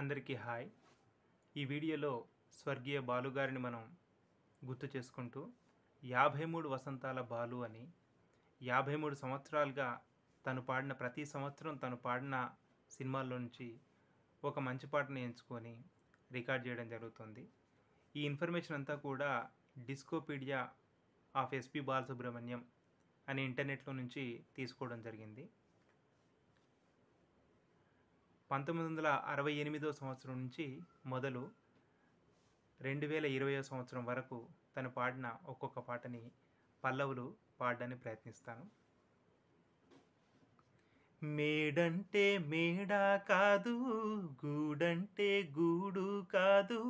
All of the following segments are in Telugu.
అందరికీ హాయ్ ఈ వీడియోలో స్వర్గీయ బాలుగారిని మనం గుర్తు చేసుకుంటూ యాభై మూడు వసంతాల బాలు అని యాభై మూడు సంవత్సరాలుగా తను పాడిన ప్రతి సంవత్సరం తను పాడిన సినిమాల్లో నుంచి ఒక మంచి పాటను ఎంచుకొని రికార్డ్ చేయడం జరుగుతుంది ఈ ఇన్ఫర్మేషన్ అంతా కూడా డిస్కోపీడియా ఆఫ్ ఎస్పి బాలసుబ్రహ్మణ్యం అనే ఇంటర్నెట్లో నుంచి తీసుకోవడం జరిగింది పంతొమ్మిది వందల అరవై ఎనిమిదో సంవత్సరం నుంచి మొదలు రెండు వేల ఇరవయో సంవత్సరం వరకు తను పాడిన ఒక్కొక్క పాటని పల్లవులు పాడడానికి ప్రయత్నిస్తాను మేడంటే మేడా కాదు గూడంటే గూడు కాదు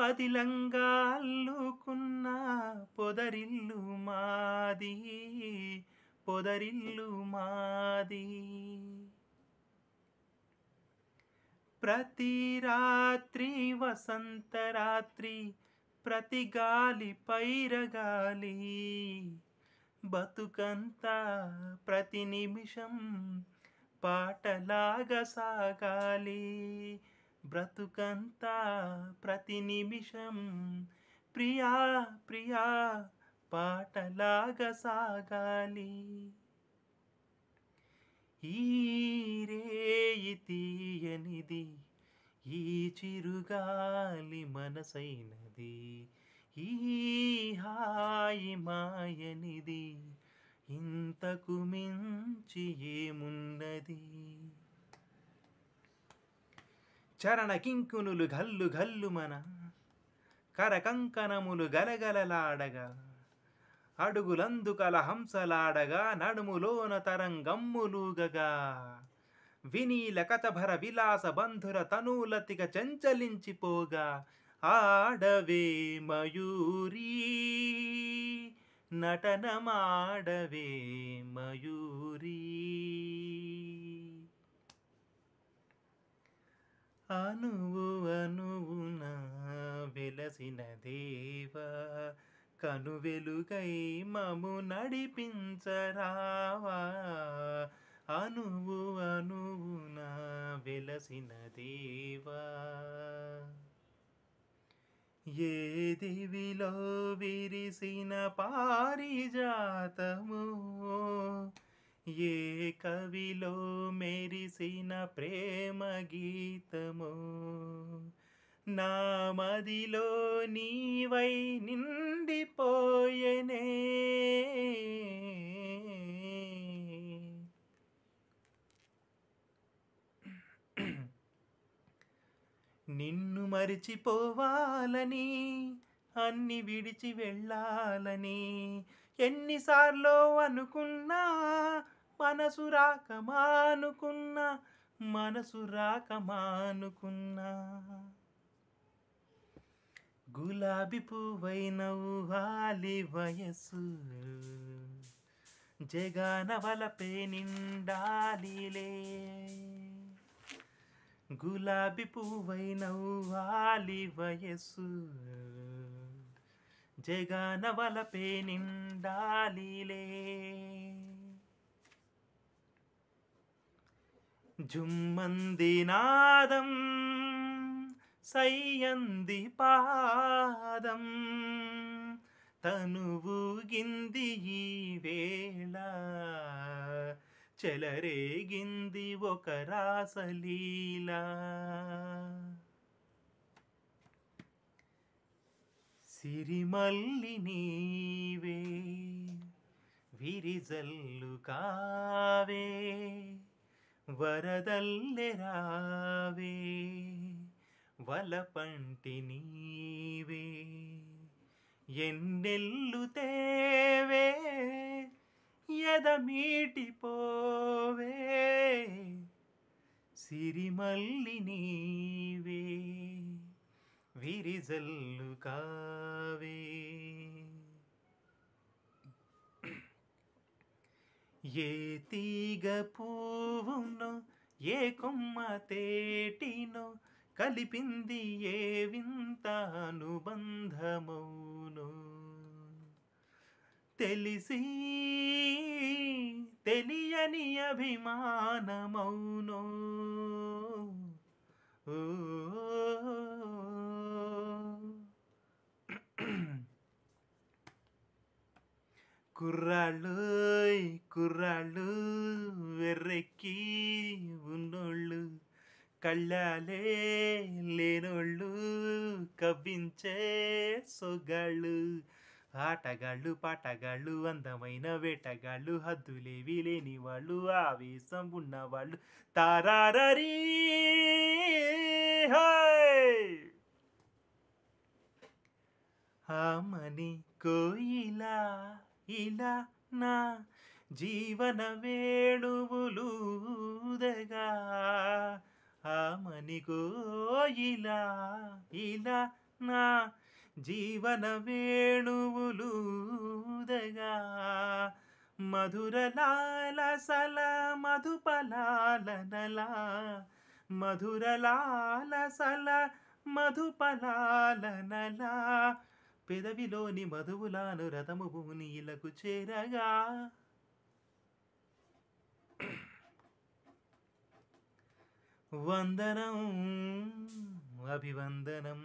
పది అల్లుకున్న పొదరిల్లు మాది పొదరిల్లు మాది ప్రతి రాత్రి వసంత రాత్రి ప్రతి గాలి పైరగాలి బతుకంత ప్రతి నిమిషం పాటలాగా సాగాలి బ్రతుకంత ప్రతి నిమిషం ప్రియా ప్రియా పాటలాగా సాగాలి ఈరేయి తీయనిది ఈ చిరుగాలి మనసైనది ఈ హాయి మాయనిది ఇంతకు మించి ఏమున్నది చరణ కింకునులు గల్లు గల్లు మన కరకంకణములు గలగలలాడగా అడుగులందుకల హంసలాడగా నడుములోన తరంగమ్ములూగగా వినీల కథభర విలాస బంధుర తనూలతిక చంచలించిపోగా ఆడవే మయూరీ నటనమాడవే మయూరీ అనువు అనువున వెలసిన దేవా కనువెలుగై మము నడిపించరావా అనువు నా వెలసిన దేవా ఏ దివిలో విరిసిన పారిజాతము ఏ కవిలో మెరిసిన ప్రేమ గీతము నా మదిలో నీవై నిండిపోయనే నిన్ను మరిచిపోవాలని అన్ని విడిచి వెళ్ళాలని ఎన్నిసార్లు అనుకున్నా మనసు రాకమానుకున్నా మానుకున్నా మనసు రాకమానుకున్నా గులాబీ పువ్వైన ఊహాలి వయసు జగాన వలపే నిండాలిలే గులాబీ పువ్వైన ఊహాలి వయసు జగాన వలపే నిండాలిలే జుమ్మంది నాదం సయ్యంది పాదం తనువు గింది ఈ వేళ చెలరే గింది ఒక రాసలీల సిరిమల్లి నీవే విరిజల్లు కావే వరదల్లె రావే వలపంటి నీవే ఎన్నెల్లు తేవే ఎదమీటిపోవే సిరిమల్లి నీవే విరిజల్లు కావే ఏ తీగ పూవును ఏ కొమ్మ తేటినో కలిపింది ఏ వింత అనుబంధమౌను తెలిసి తెలియని అభిమానమౌను కళ్ళాలే లేనోళ్ళు కవ్వించే సొగాళ్ళు ఆటగాళ్ళు పాటగాళ్ళు అందమైన వేటగాళ్ళు హద్దులేవి లేని వాళ్ళు ఆవేశం ఉన్నవాళ్ళు తారారీ ఆమని కోయిలా ఇలా నా జీవన దగా ఆమనిగో ఇలా ఇలా నా జీవన వేణువులుదగా మధురలాల సల మధుపలాలనలా మధురలాల సల మధుపలాలనలా పెదవిలోని మధువులాను రథము భూని ఇలకు చేరగా వందనం అభివందనం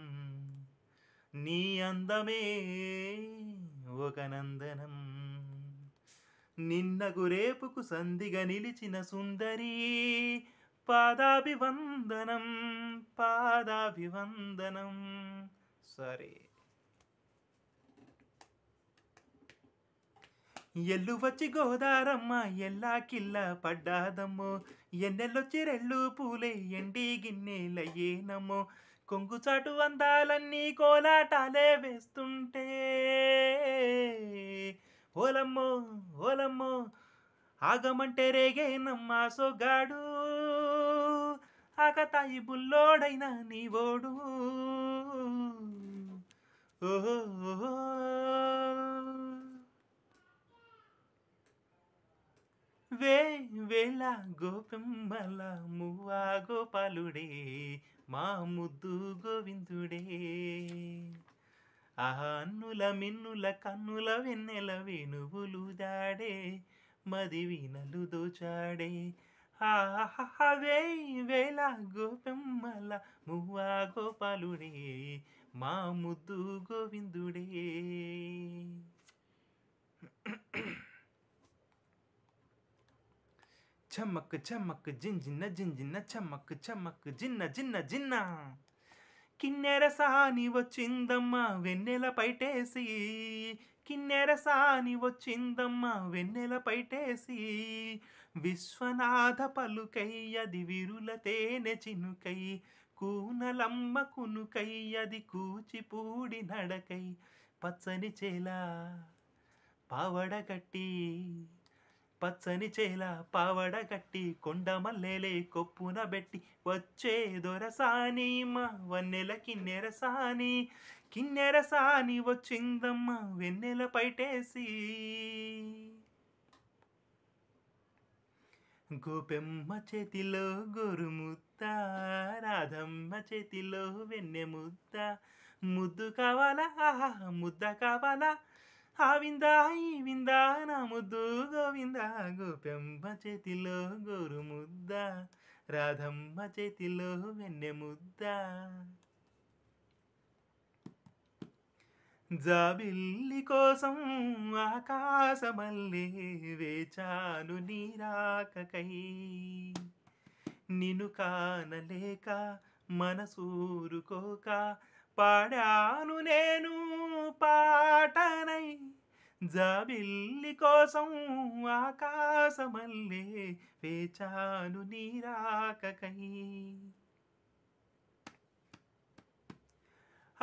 నీ అందమే ఒక నందనం నిన్నకు రేపుకు సంధిగా నిలిచిన సుందరి పాదాభివందనం పాదాభివందనం సరే ఎల్లు వచ్చి గోదారమ్మ కిల్ల పడ్డాదమ్మో ఎన్నెల్లొచ్చి రెళ్ళు పూలే ఎండి గిన్నెలయ్యేనమ్మో కొంగుచాటు అందాలన్నీ కోలాటాలే వేస్తుంటే ఓలమ్మో ఓలమ్మో ఆగమంటే రేగేనమ్మా సొగాడు ఆకతాయి బుల్లోడైనా ఓడు ఓహో వే వేళ గోపెంబల మువ్వా గోపాలుడే మా ముద్దు గోవిందుడే ఆహా అన్నుల మిన్నుల కన్నుల వెన్నెల వేణువులు దాడే మది వీణలు దోచాడే వే వేళ గోపెంబల మువ్వా గోపాలుడే మా ముద్దు గోవిందుడే చమ్మక్ చమ్మక్ జింజిన్న జింజిన్న చమ్మక్ చమ్మక్ జిన్న జిన్న జిన్న కిన్నెర సాని వచ్చిందమ్మ వెన్నెల పైటేసి కిన్నెర సాని వచ్చిందమ్మ వెన్నెల పైటేసి విశ్వనాథ అది విరుల తేనె చినుకై కూనలమ్మ కునుకయ్యది కూచిపూడి నడకై పచ్చని చేలా పావడగట్టి పచ్చని చేల పావడ కట్టి కొండ మల్లెలే కొప్పున పెట్టి వచ్చే దొరసాని మా వన్నెల కిన్నెరసాని కిన్నెరసాని వచ్చిందమ్మ వెన్నెల పైటేసి గోపెమ్మ చేతిలో గోరుముద్ద రాధమ్మ చేతిలో వెన్నె ముద్ద ముద్దు కావాలా ముద్ద కావాలా ఆ విందా ఈ విందా నా చేతిలో గోరు ముద్ద రాధమ్మ చేతిలో వెన్నె ముద్ద జాబిల్లి కోసం ఆకాశమల్లే వేచాను నీరాకకై నిను కానలేక మనసూరుకోక పాడాను నేను పాటనై జాబిల్లి కోసం ఆకాశమల్లే వేచాను నీరాకకై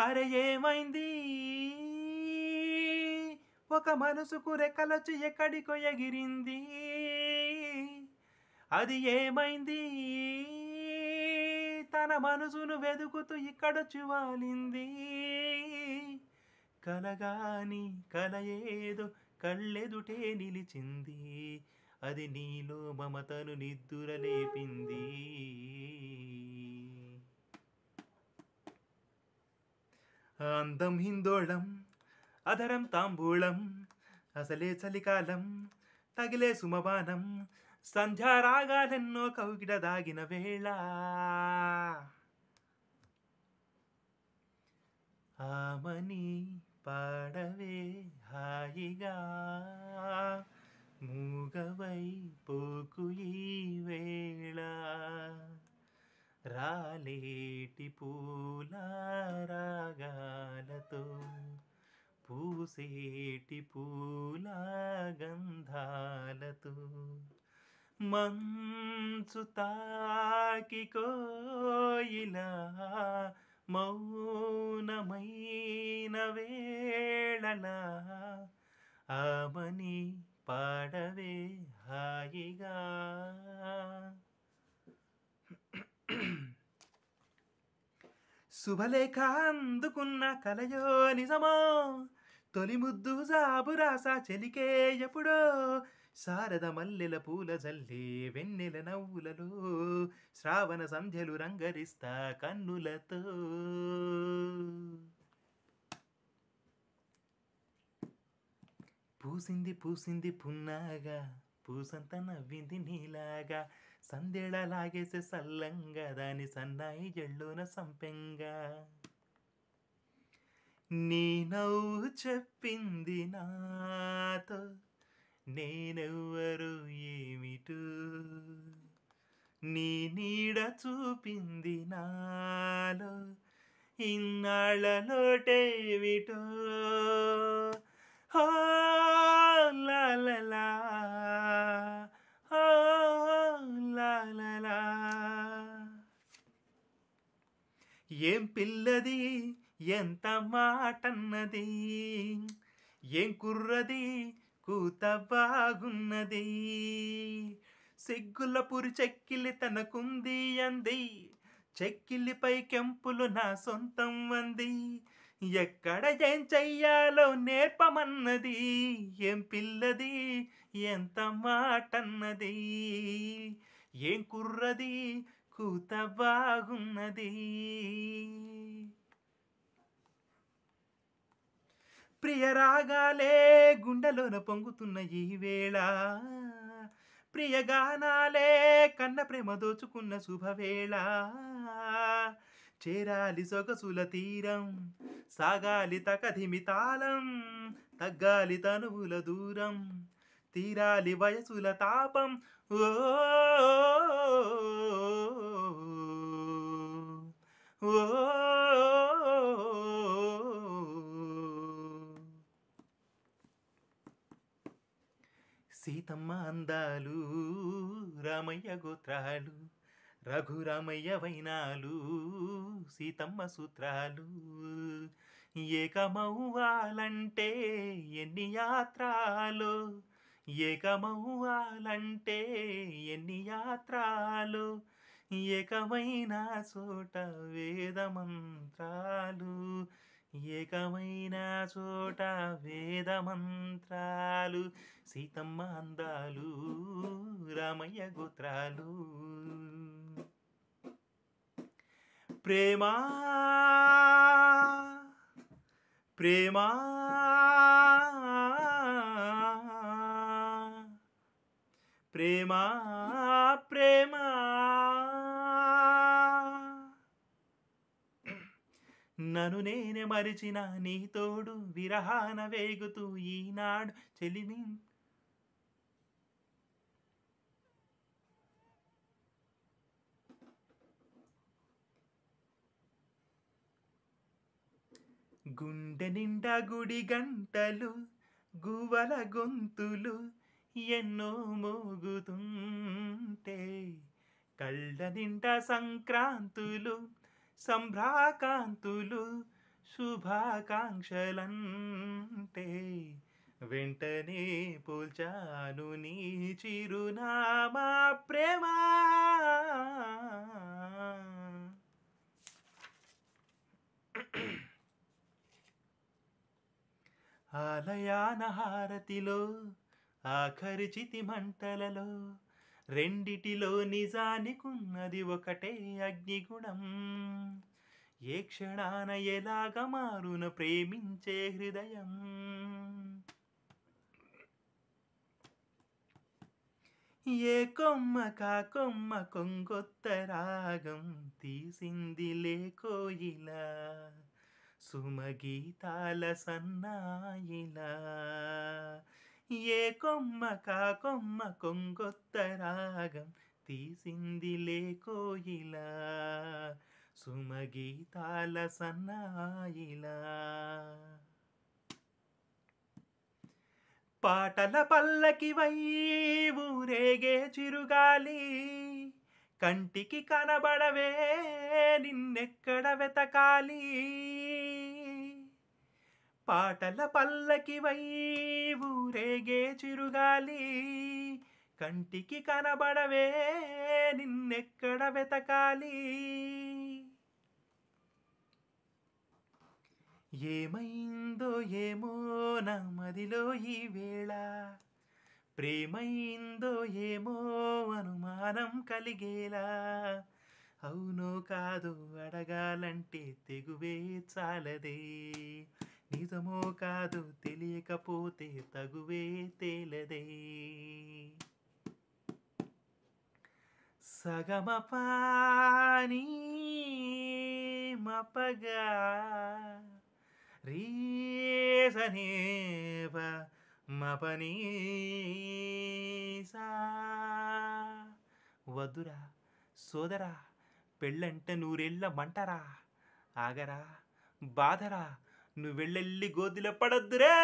అరే ఏమైంది ఒక మనసుకు రెక్కలొచ్చి ఎక్కడికో ఎగిరింది అది ఏమైంది తన మనసును వెదుకుతూ ఇక్కడ చువాలింది కలగాని కల ఏదో కళ్ళెదుటే నిలిచింది అది నీలో మమతను లేపింది అందం హిందోళం అధరం తాంబూళం అసలే చలికాలం తగిలే సుమబానం సంధ్యారాగాలెన్నో కౌకిట దాగిన వేళ ఆమని పాడవే హాయిగా మూగవై పోకు ఈ వేళ రాలేటి పూల రాగాలతో పూసేటి పూల గంధాలతో మంచు తాకి కోయిలా మౌనమైన వేళన ఆమని పాడవే హాయిగా శుభలేఖ అందుకున్న కలయో నిజమో తొలి ముద్దు జాబు రాసా చెలికే ఎప్పుడో శారద మల్లెల పూల జల్లి వెన్నెల నవ్వులలో శ్రావణ సంధ్యలు రంగరిస్తా కన్నులతో పూసింది పూసింది పున్నాగా పూసంత నవ్వింది నీలాగా సందేళ లాగేసే సల్లంగా దాని సన్నాయి జల్లున సంపెంగా నీ నవ్వు చెప్పింది నాతో నేనెవ్వరు ఏమిటూ నీ నీడ చూపింది నాలో ఇన్నాళ్ళలోటేమిటో హో లాలలా హో లాలలా ఏం పిల్లది ఎంత మాటన్నది ఏం కుర్రది కూత బాగున్నది సిగ్గులపురి చెక్కిలి తనకుంది అంది చెక్కిలిపై కెంపులు నా సొంతం అంది ఎక్కడ ఏం చెయ్యాలో నేర్పమన్నది ఏం పిల్లది ఎంత మాటన్నది ఏం కుర్రది కూత బాగున్నది ప్రియరాగాలే గుండెలోన పొంగుతున్న ఈ వేళ ప్రియగానాలే కన్న ప్రేమ దోచుకున్న శుభవేళ చేరాలి సొగసుల తీరం సాగాలి తకధిమి తాళం తగ్గాలి తనువుల దూరం తీరాలి వయసుల తాపం ఓ ఓ సీతమ్మ అందాలు రామయ్య గోత్రాలు రఘురామయ్య వైనాలు సీతమ్మ సూత్రాలు ఏకమవ్వాలంటే ఎన్ని యాత్రాలు ఏకమవ్వాలంటే ఎన్ని యాత్రాలు ఏకమైన చోట వేద మంత్రాలు ఏకమైన చోట వేద మంత్రాలు సీతమ్మ అందాలు రామయ్య గోత్రాలు ప్రేమా ప్రేమా ప్రేమా ప్రేమా నను నేనే మరిచిన నీ తోడు విరహాన వేగుతూ ఈనాడు చెలిమి గుండె నిండా గుడి గంటలు గువల గొంతులు ఎన్నో మోగుతుంటే కళ్ళ నిండా సంక్రాంతులు సంభ్రాకాంతులు శుభాకాంక్షలంటే వెంటనే పోల్చాను నీ చిరునామా ప్రేమ ఆలయాన హారతిలో ఆఖరి చితి మంటలలో రెండిటిలో నిజానికున్నది ఒకటే అగ్నిగుణం ఏ క్షణాన ఎలాగ మారున ప్రేమించే హృదయం ఏ కొమ్మ కా కొమ్మ కొంగొత్త రాగం తీసింది లేకోయిలా సుమగీతాల సన్నాయిలా ఏ కొమ్మ కా కొమ్మ కొంగొత్త రాగం తీసింది లేకోయిలా సుమగీతాల సన్నాయిలా పాటల పల్లకి వై ఊరేగే చిరుగాలి కంటికి కనబడవే నిన్నెక్కడ వెతకాలి పాటల పల్లకి ఊరేగే చిరుగాలి కంటికి కనబడవే నిన్నెక్కడ వెతకాలి ఏమైందో ఏమో నా మదిలో ఈ వేళ ప్రేమైందో ఏమో అనుమానం కలిగేలా అవునో కాదు అడగాలంటే తెగువే చాలదే నిజమో కాదు తెలియకపోతే తగువే తేలదే సగమపాని మపగా రీసనేవ మపనీసా వదురా సోదరా పెళ్ళంటే నూరెళ్ళ మంటరా ఆగరా బాధరా నువ్వు వెళ్ళెళ్ళి గోధిలో పడద్దురే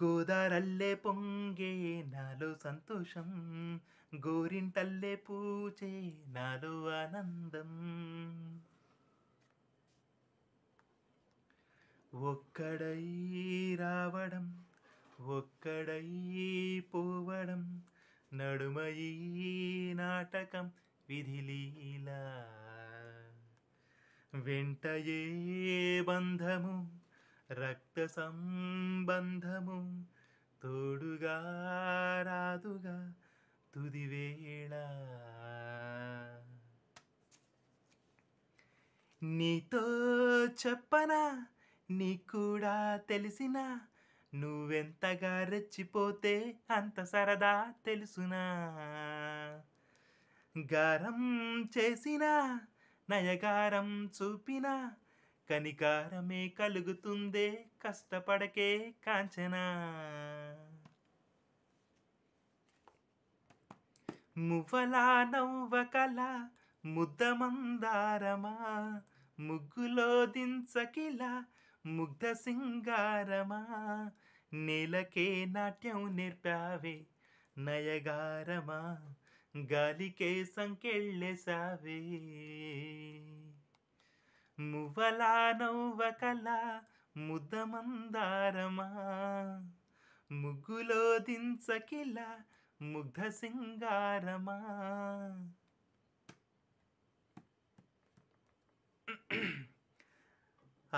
గోదారల్లే పొంగే నాలో సంతోషం గోరింటల్లే పూచే నాలో ఆనందం ఒక్కడై రావడం ఒక్కడై పోవడం నడుమయీ నాటకం విధిలీలా వెంట ఏ బంధము రక్త సంబంధము తోడుగా రాదుగా తుదివేళ నీతో చెప్పనా నీ కూడా తెలిసినా నువ్వెంతగా రెచ్చిపోతే అంత సరదా తెలుసునా గారం చేసినా నయగారం చూపిన కనికారమే కలుగుతుందే కష్టపడకే కాంచనా మువ్వలా నవ్వకల ముద్ద మందారమా ముగ్గులో దించకిల ముగ్ధ సింగారమా నేలకే నాట్యం నేర్పావే నయగారమా గాలికే సంకెళ్ళె సంకెళ్ళేసావే మువ్వలా నవ్వకలా ముద్ద మందారమా ముగ్గులో దించకిల ముగ్ధ సింగారమా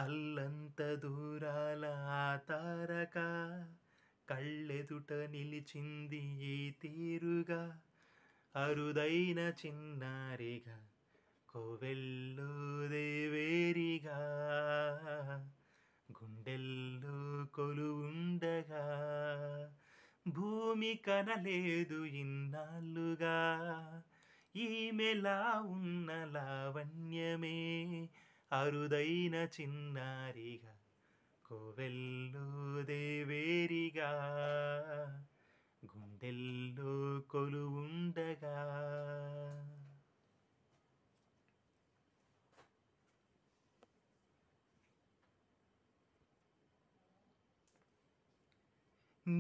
అల్లంత దూరాల తారక కళ్ళెదుట నిలిచింది ఏ తీరుగా అరుదైన చిన్నారిగా కోవెల్లో దేవేరిగా గుండెల్లో కొలువుండగా భూమి కనలేదు ఇన్నాళ్ళుగా ఈమెలా ఉన్న లావణ్యమే అరుదైన చిన్నారిగా కోవెల్లో దేవేరిగా ఎల్లో కొలువుండగా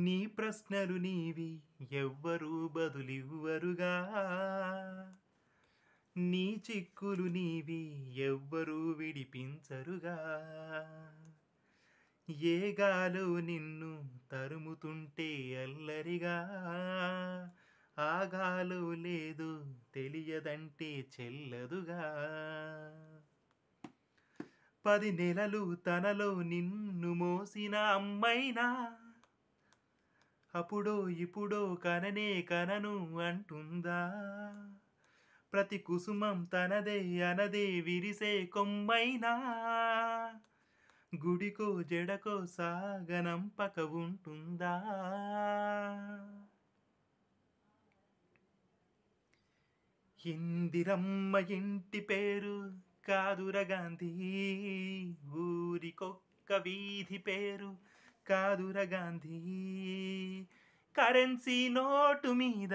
నీ ప్రశ్నలు నీవి ఎవ్వరూ బదులివ్వరుగా నీ చిక్కులు నీవి ఎవ్వరూ విడిపించరుగా ఏగాలు నిన్ను తరుముతుంటే అల్లరిగా ఆగాలు లేదు తెలియదంటే చెల్లదుగా పది నెలలు తనలో నిన్ను మోసిన అమ్మైనా అప్పుడో ఇప్పుడో కననే కనను అంటుందా ప్రతి కుసుమం తనదే అనదే విరిసే కొమ్మైనా గుడికో జడకో సాగనంపక ఉంటుందా ఇందిరమ్మ ఇంటి పేరు కాదుర గాంధీ ఊరికొక్క వీధి పేరు కాదుర గాంధీ కరెన్సీ నోటు మీద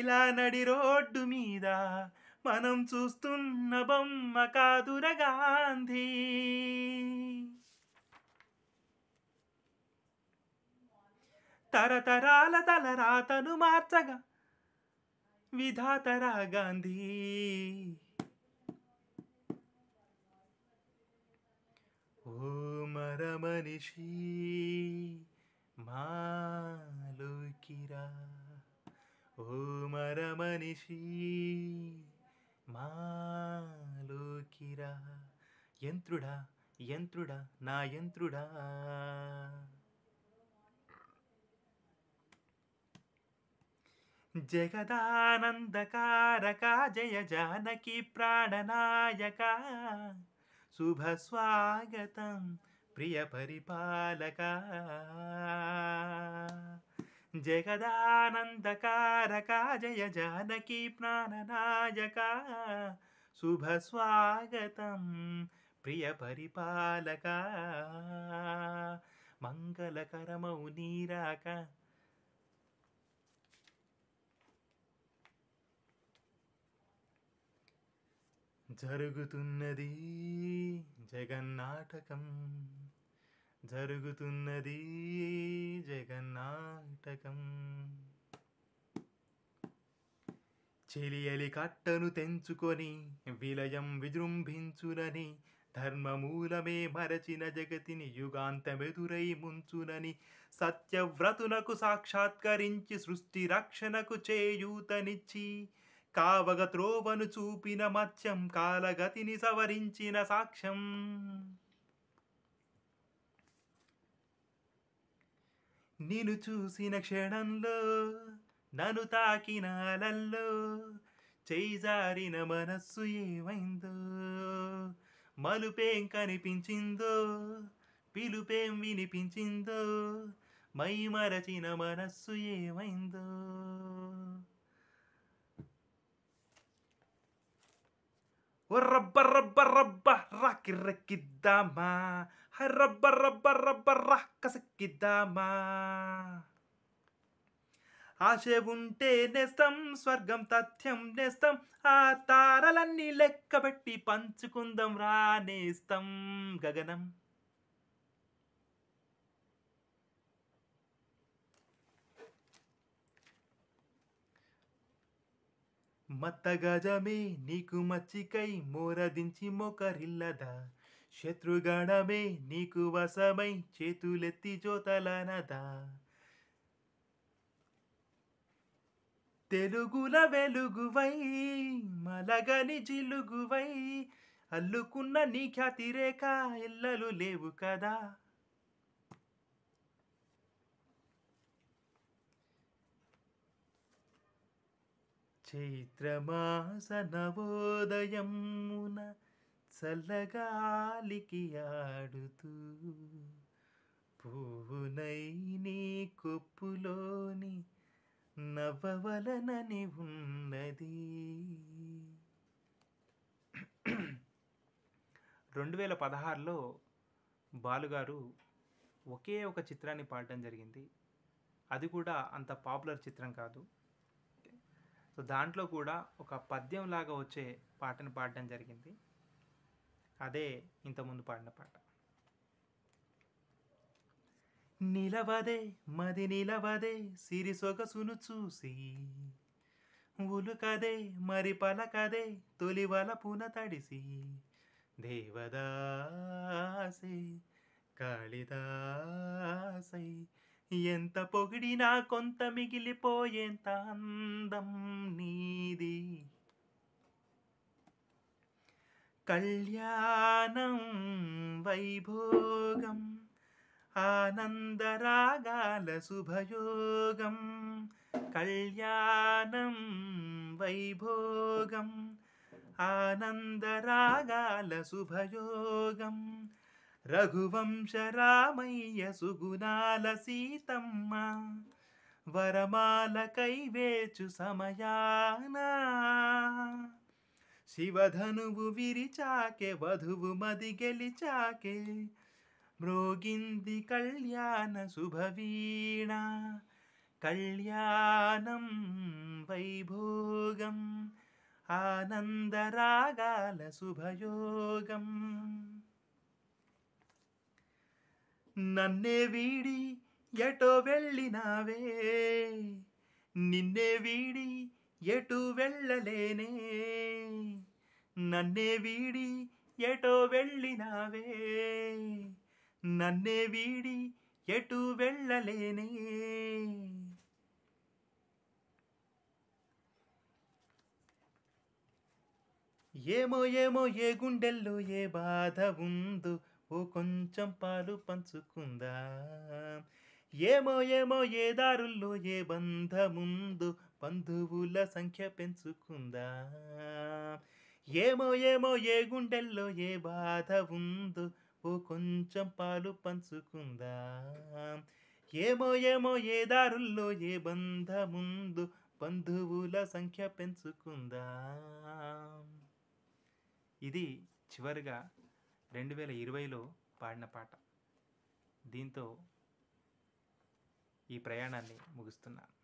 ఇలా నడి రోడ్డు మీద మనం చూస్తున్న బొమ్మ కాదుర గాంధీ తరతరాల తలరాతను మార్చగా విధాతరా గాంధీ ఓ మనిషి మాలోకిరా ఓ మనిషి మాలోకిరా యంత్రుడా యంత్రుడా నా యంత్రుడా జగదానందకారక జయ జానకి ప్రాణనాయక శుభ స్వాగతం ప్రియ పరిపాలక జగదానందకారక జయ జానకి ప్రాణనాయక శుభ స్వాగతం ప్రియ పరిపాలక మంగళకరమౌ నీరాక జరుగుతున్నది జగన్నాటకం జరుగుతున్నది జగన్నాటకం చెలియలి కట్టను తెంచుకొని విలయం విజృంభించునని ధర్మమూలమే మరచిన జగతిని యుగాంతమెదురై ముంచునని సత్యవ్రతునకు సాక్షాత్కరించి సృష్టి రక్షణకు చేయూతనిచ్చి కావగ త్రోవను చూపిన మత్స్యం కాలగతిని సవరించిన సాక్ష్యం నిన్ను చూసిన క్షణంలో నన్ను తాకిన అలల్లో చేజారిన మనస్సు ఏమైందో మలుపేం కనిపించిందో పిలుపేం వినిపించిందో మై మరచిన మనస్సు ఏమైందో రబ్బ రబ్బ రబ్బ రాకి రక్కిద్దామా హర్రబ్బర్రబ్బర్రబ్బర్ర కసక్కిద్దామా ఆశ ఉంటే నేస్తం స్వర్గం తథ్యం నేస్తం ఆ తారలన్నీ లెక్కబెట్టి పంచుకుందాం రా నేస్తం గగనం మత్త గజమే నీకు మచ్చికై మోరదించి మొకరిల్లదా శత్రుగణమే నీకు వశమై చేతులెత్తి జోతలనదా తెలుగుల వెలుగువై మలగని జిలుగువై అల్లుకున్న నీ ఖ్యాతి రేఖ ఇల్లలు లేవు కదా చైత్రమాస నవోదయమున చల్లగాలికి ఆడుతూ పువ్వునై నీ కొప్పులోని నవ్వవలనని ఉన్నది రెండు వేల పదహారులో బాలుగారు ఒకే ఒక చిత్రాన్ని పాడడం జరిగింది అది కూడా అంత పాపులర్ చిత్రం కాదు సో దాంట్లో కూడా ఒక పద్యంలాగా వచ్చే పాటను పాడడం జరిగింది అదే ఇంతకుముందు పాడిన పాట నిలవదే మది నిలవదే సిరి సొగసును చూసి ఉలుకదే మరి పలకదే తొలివల పూన తడిసి దేవదాసే కాళిదాసై ఎంత పొగిడినా కొంత మిగిలిపోయేంత అందం నీది కళ్యాణం వైభోగం ఆనందరాగాల శుభయోగం కళ్యాణం వైభోగం ఆనందరాగాల శుభయోగం రఘువంశ రామయ్య సుగుణాల సీతమ్మ వరమాల కైవేచు సమయానా శివధనువు విరిచాకే వధువు మది గెలిచాకే మ్రోగింది కళ్యాణ శుభవీణ కళ్యాణం వైభోగం ఆనందరాగాల శుభయోగం నన్నే వీడి ఎటో వెళ్ళినావే నిన్నే వీడి ఎటు వెళ్ళలేనే నన్నే వీడి ఎటో వెళ్ళినావే నన్నే వీడి ఎటు వెళ్ళలేనే ఏమో ఏమో ఏ గుండెల్లో ఏ బాధ ఉందో ఓ కొంచెం పాలు పంచుకుందా ఏమో ఏమో ఏ దారుల్లో ఏ బంధముందు బంధువుల సంఖ్య పెంచుకుందా ఏమో ఏమో ఏ గుండెల్లో ఏ బాధ ఉందో ఓ కొంచెం పాలు పంచుకుందా ఏమో ఏమో ఏ దారుల్లో ఏ బంధముందో బంధువుల సంఖ్య పెంచుకుందా ఇది చివరిగా రెండు వేల ఇరవైలో పాడిన పాట దీంతో ఈ ప్రయాణాన్ని ముగిస్తున్నాను